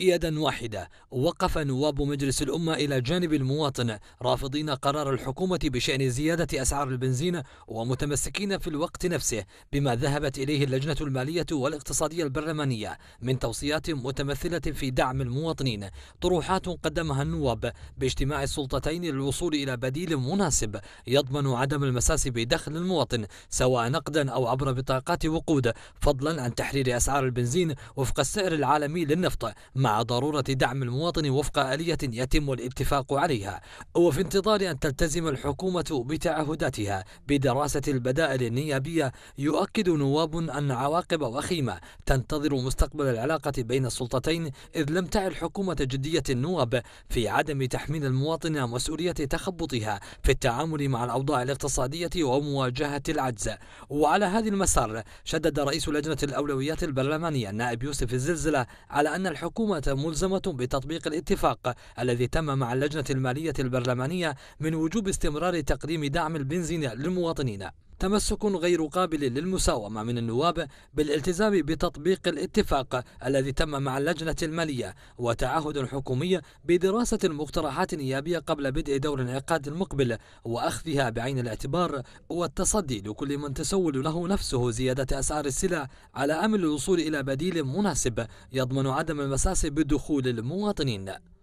يدا واحدة وقف نواب مجلس الأمة إلى جانب المواطن رافضين قرار الحكومة بشأن زيادة أسعار البنزين ومتمسكين في الوقت نفسه بما ذهبت إليه اللجنة المالية والاقتصادية البرلمانية من توصيات متمثلة في دعم المواطنين طروحات قدمها النواب باجتماع السلطتين للوصول إلى بديل مناسب يضمن عدم المساس بدخل المواطن سواء نقدا أو عبر بطاقات وقود فضلا عن تحرير أسعار البنزين وفق السعر العالمي للنفط مع مع ضرورة دعم المواطن وفق آلية يتم الاتفاق عليها وفي انتظار أن تلتزم الحكومة بتعهداتها بدراسة البدائل النيابية يؤكد نواب أن عواقب وخيمة تنتظر مستقبل العلاقة بين السلطتين إذ لم تع الحكومة جدية النواب في عدم تحميل المواطن مسؤولية تخبطها في التعامل مع الأوضاع الاقتصادية ومواجهة العجز وعلى هذه المسار شدد رئيس لجنة الأولويات البرلمانية النائب يوسف الزلزلة على أن الحكومة الحكومة ملزمة بتطبيق الاتفاق الذي تم مع اللجنة المالية البرلمانية من وجوب استمرار تقديم دعم البنزين للمواطنين تمسك غير قابل للمساومة من النواب بالالتزام بتطبيق الاتفاق الذي تم مع اللجنة المالية وتعهد حكومي بدراسة المقترحات النيابية قبل بدء دور الانعقاد المقبل وأخذها بعين الاعتبار والتصدي لكل من تسول له نفسه زيادة أسعار السلع على أمل الوصول إلى بديل مناسب يضمن عدم المساس بدخول المواطنين